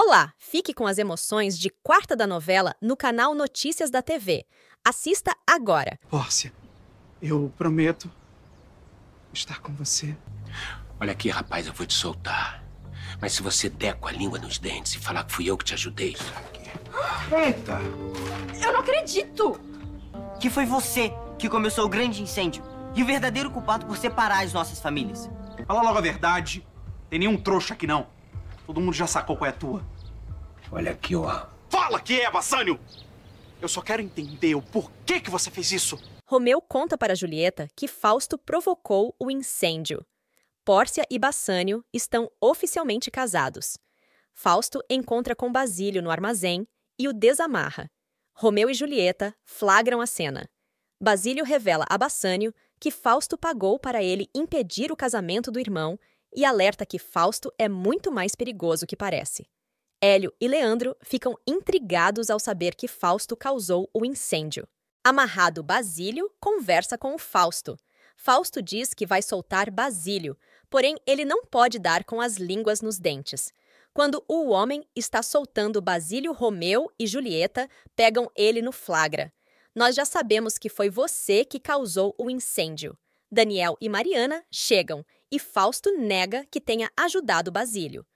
Olá, fique com as emoções de quarta da novela no canal Notícias da TV. Assista agora. Pórcia, eu prometo estar com você. Olha aqui, rapaz, eu vou te soltar. Mas se você der com a língua nos dentes e falar que fui eu que te ajudei... Eita! Eu não acredito! Que foi você que começou o grande incêndio e o verdadeiro culpado por separar as nossas famílias. Fala logo a verdade. Tem nenhum trouxa aqui, não. Todo mundo já sacou qual é a tua. Olha aqui, ó. Fala que é, Bassânio! Eu só quero entender o porquê que você fez isso. Romeu conta para Julieta que Fausto provocou o incêndio. Pórcia e Bassânio estão oficialmente casados. Fausto encontra com Basílio no armazém e o desamarra. Romeu e Julieta flagram a cena. Basílio revela a Bassânio que Fausto pagou para ele impedir o casamento do irmão e alerta que Fausto é muito mais perigoso que parece. Hélio e Leandro ficam intrigados ao saber que Fausto causou o incêndio. Amarrado, Basílio conversa com o Fausto. Fausto diz que vai soltar Basílio, porém ele não pode dar com as línguas nos dentes. Quando o homem está soltando Basílio, Romeu e Julieta pegam ele no flagra. Nós já sabemos que foi você que causou o incêndio. Daniel e Mariana chegam e Fausto nega que tenha ajudado Basílio.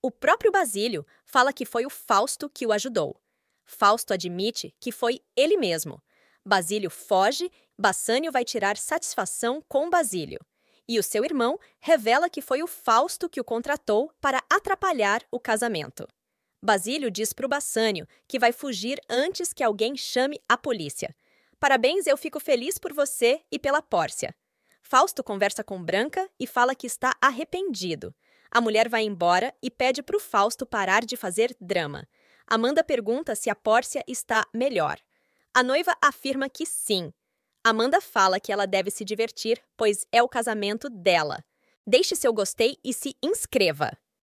O próprio Basílio fala que foi o Fausto que o ajudou. Fausto admite que foi ele mesmo. Basílio foge, Bassânio vai tirar satisfação com Basílio. E o seu irmão revela que foi o Fausto que o contratou para atrapalhar o casamento. Basílio diz para o Bassânio que vai fugir antes que alguém chame a polícia. Parabéns, eu fico feliz por você e pela Pórcia. Fausto conversa com Branca e fala que está arrependido. A mulher vai embora e pede para o Fausto parar de fazer drama. Amanda pergunta se a Pórcia está melhor. A noiva afirma que sim. Amanda fala que ela deve se divertir, pois é o casamento dela. Deixe seu gostei e se inscreva.